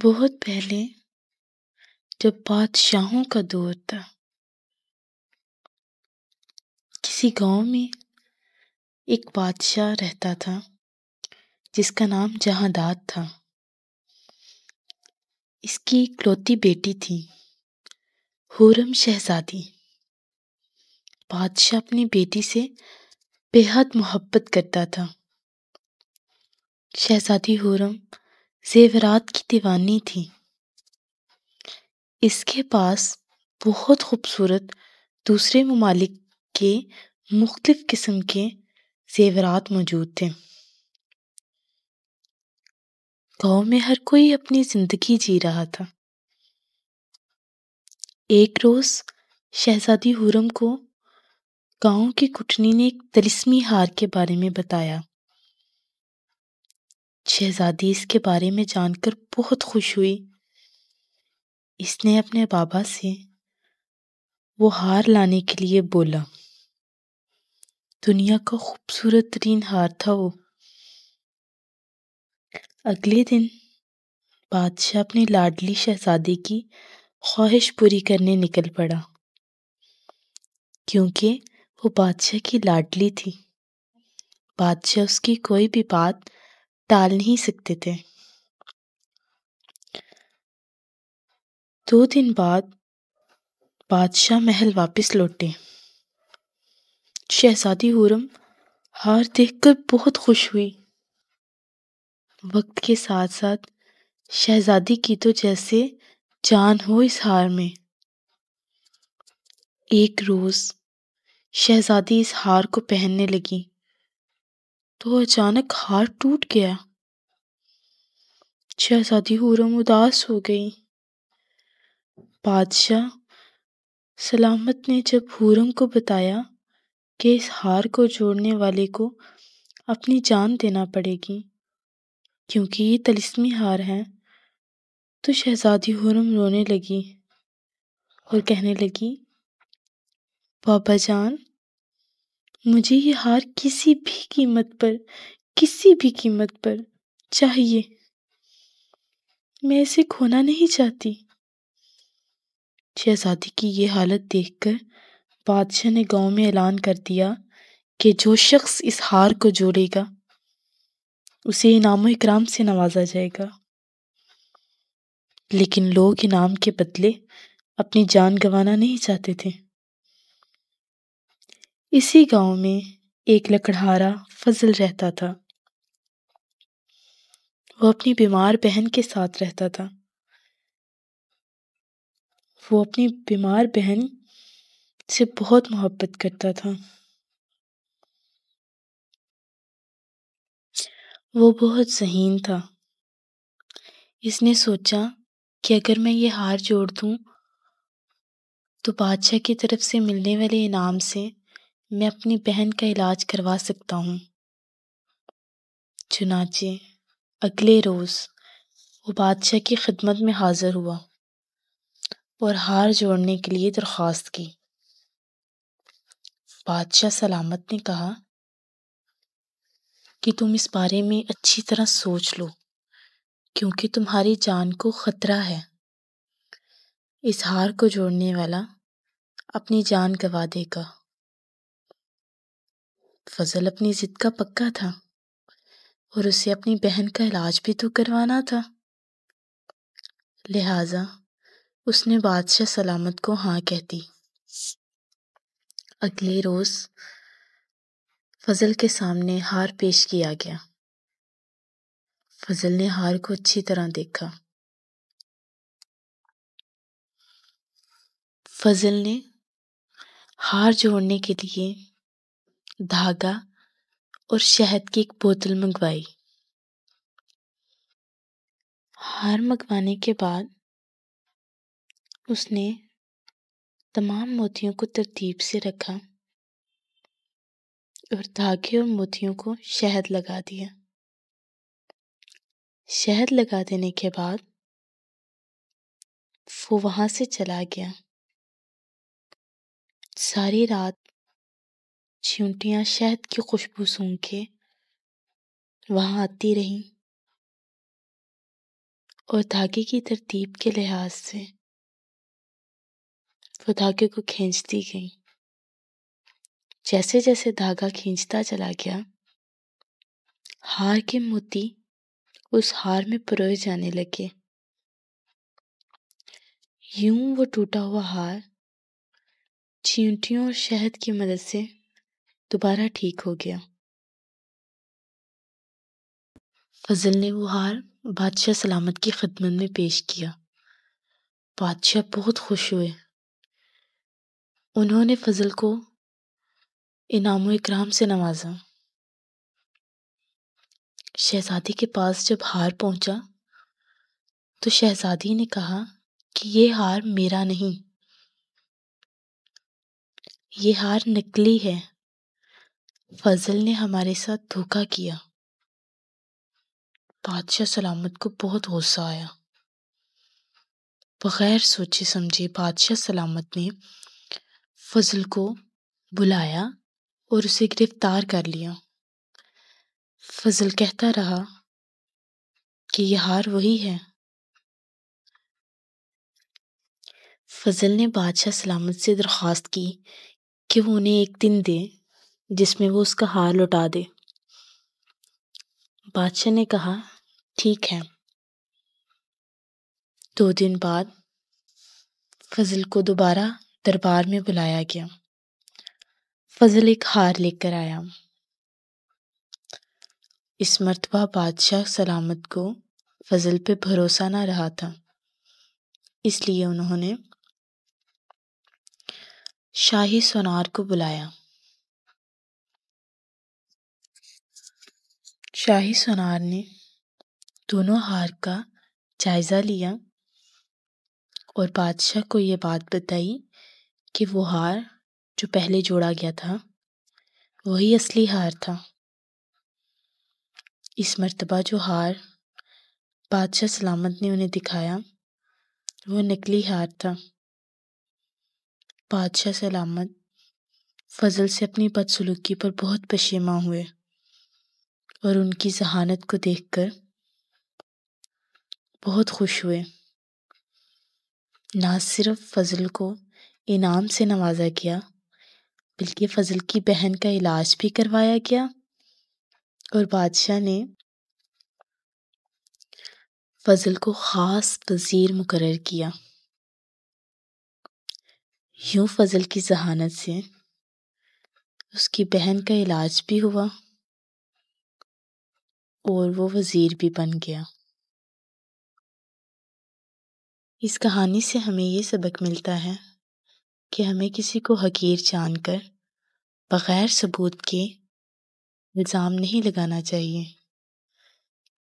बहुत पहले जब बादशाहों का दौर था किसी गांव में एक बादशाह रहता था जिसका नाम जहादाद था इसकी इकलौती बेटी थी हुरम शहजादी बादशाह अपनी बेटी से बेहद मोहब्बत करता था शहजादी हुरम ज़ेवरात की दीवानी थी इसके पास बहुत खूबसूरत दूसरे ममालिक के मुख्तलिफ़ किस्म के ज़ेवरात मौजूद थे गाँव में हर कोई अपनी ज़िंदगी जी रहा था एक रोज़ शहज़ादी हुरम को गाँव की कुटनी ने एक तलिस्मी हार के बारे में बताया शहज़ादी इसके बारे में जानकर बहुत खुश हुई इसने अपने बाबा से वो हार लाने के लिए बोला दुनिया का खूबसूरत तरीन हार था वो अगले दिन बादशाह अपनी लाडली शहजादी की ख्वाहिश पूरी करने निकल पड़ा क्योंकि वो बादशाह की लाडली थी बादशाह उसकी कोई भी बात टाल नहीं सकते थे दो दिन बाद बादशाह महल वापस लौटे शहजादी हुरम हार देखकर बहुत खुश हुई वक्त के साथ साथ शहजादी की तो जैसे जान हो इस हार में एक रोज शहजादी इस हार को पहनने लगी तो अचानक हार टूट गया अच्छा, शहजादी हुरम उदास हो गई बादशाह सलामत ने जब हुरम को बताया कि इस हार को जोड़ने वाले को अपनी जान देना पड़ेगी क्योंकि ये तलिस्मी हार है तो शहजादी हुरम रोने लगी और कहने लगी बाबा जान मुझे ये हार किसी भी कीमत पर किसी भी कीमत पर चाहिए मैं इसे खोना नहीं चाहती शहजादी की ये हालत देखकर बादशाह ने गांव में ऐलान कर दिया कि जो शख्स इस हार को जोड़ेगा उसे इनाम इकराम से नवाजा जाएगा लेकिन लोग इनाम के बदले अपनी जान गंवाना नहीं चाहते थे इसी गांव में एक लकड़हारा फजल रहता था वो अपनी बीमार बहन के साथ रहता था वो अपनी बीमार बहन से बहुत मोहब्बत करता था वो बहुत जहीन था इसने सोचा कि अगर मैं ये हार जोड़ दूं तो बादशाह की तरफ से मिलने वाले इनाम से मैं अपनी बहन का इलाज करवा सकता हूँ चुनाचे अगले रोज़ वो बादशाह की खिदमत में हाज़िर हुआ और हार जोड़ने के लिए दरख्वास्त की बादशाह सलामत ने कहा कि तुम इस बारे में अच्छी तरह सोच लो क्योंकि तुम्हारी जान को ख़तरा है इस हार को जोड़ने वाला अपनी जान गवा देगा फजल अपनी जिद का पक्का था और उसे अपनी बहन का इलाज भी तो करवाना था लिहाजा उसने बादशाह सलामत को हाँ कहती अगले रोज़ फजल के सामने हार पेश किया गया फजल ने हार को अच्छी तरह देखा फजल ने हार जोड़ने के लिए धागा और शहद की एक बोतल मंगवाई हार मंगवाने के बाद उसने तमाम मोतियों को तरतीब से रखा और धागे और मोतियों को शहद लगा दिया शहद लगा देने के बाद वो वहाँ से चला गया सारी रात चींटियाँ शहद की खुशबू सूंघ के वहाँ आती रहीं और धागे की तरतीब के लिहाज से वो धागे को खींचती गई जैसे जैसे धागा खींचता चला गया हार के मोती उस हार में परोए जाने लगे यूं वो टूटा हुआ हार चींटियों और शहद की मदद से दोबारा ठीक हो गया फजल ने वो हार बादशाह सलामत की खदमत में पेश किया बादशाह बहुत खुश हुए उन्होंने फजल को इनाम इकराम से नवाजा शहजादी के पास जब हार पहुंचा तो शहजादी ने कहा कि ये हार मेरा नहीं ये हार नकली है फजल ने हमारे साथ धोखा किया बादशाह सलामत को बहुत गुस्सा आया बगैर सोचे समझे बादशाह सलामत ने फजल को बुलाया और उसे गिरफ्तार कर लिया फजल कहता रहा कि यह हार वही है फजल ने बादशाह सलामत से दरख्वास्त की कि वो उन्हें एक दिन दे जिसमें वो उसका हार लौटा दे बादशाह ने कहा ठीक है दो दिन बाद फजल को दोबारा दरबार में बुलाया गया फजल एक हार लेकर आया इस मरतबा बादशाह सलामत को फजल पे भरोसा ना रहा था इसलिए उन्होंने शाही सोनार को बुलाया शाही सुनार ने दोनों हार का जायज़ा लिया और बादशाह को ये बात बताई कि वो हार जो पहले जोड़ा गया था वही असली हार था इस मर्तबा जो हार बादशाह सलामत ने उन्हें दिखाया वो नकली हार था बादशाह सलामत फजल से अपनी बदसलूकी पर बहुत पशीमा हुए और उनकी जहानत को देखकर बहुत खुश हुए ना सिर्फ फ़ज़ल को इनाम से नवाजा गया बल्कि फ़ज़ल की बहन का इलाज भी करवाया गया और बादशाह ने फ़ज़ल को ख़ास वज़ीर मुकर किया यूं फ़ज़ल की जहानत से उसकी बहन का इलाज भी हुआ और वो वज़ीर भी बन गया इस कहानी से हमें ये सबक मिलता है कि हमें किसी को हकीर जानकर बग़ैर सबूत के इल्ज़ाम नहीं लगाना चाहिए